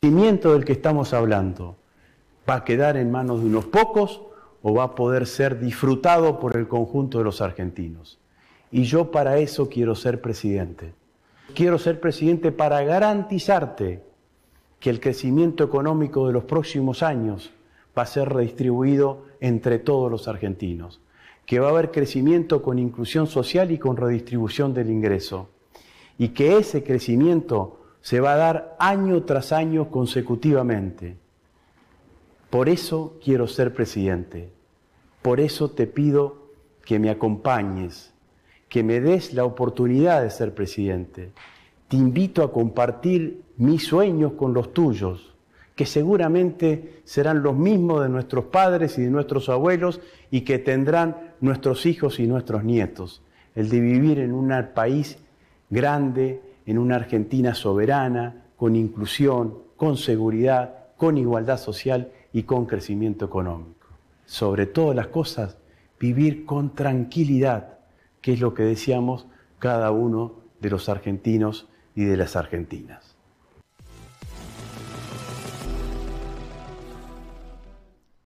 El crecimiento del que estamos hablando va a quedar en manos de unos pocos o va a poder ser disfrutado por el conjunto de los argentinos. Y yo para eso quiero ser presidente. Quiero ser presidente para garantizarte que el crecimiento económico de los próximos años va a ser redistribuido entre todos los argentinos, que va a haber crecimiento con inclusión social y con redistribución del ingreso, y que ese crecimiento se va a dar año tras año consecutivamente. Por eso quiero ser presidente. Por eso te pido que me acompañes, que me des la oportunidad de ser presidente. Te invito a compartir mis sueños con los tuyos, que seguramente serán los mismos de nuestros padres y de nuestros abuelos y que tendrán nuestros hijos y nuestros nietos. El de vivir en un país grande, en una Argentina soberana, con inclusión, con seguridad, con igualdad social y con crecimiento económico. Sobre todas las cosas, vivir con tranquilidad, que es lo que deseamos cada uno de los argentinos y de las argentinas.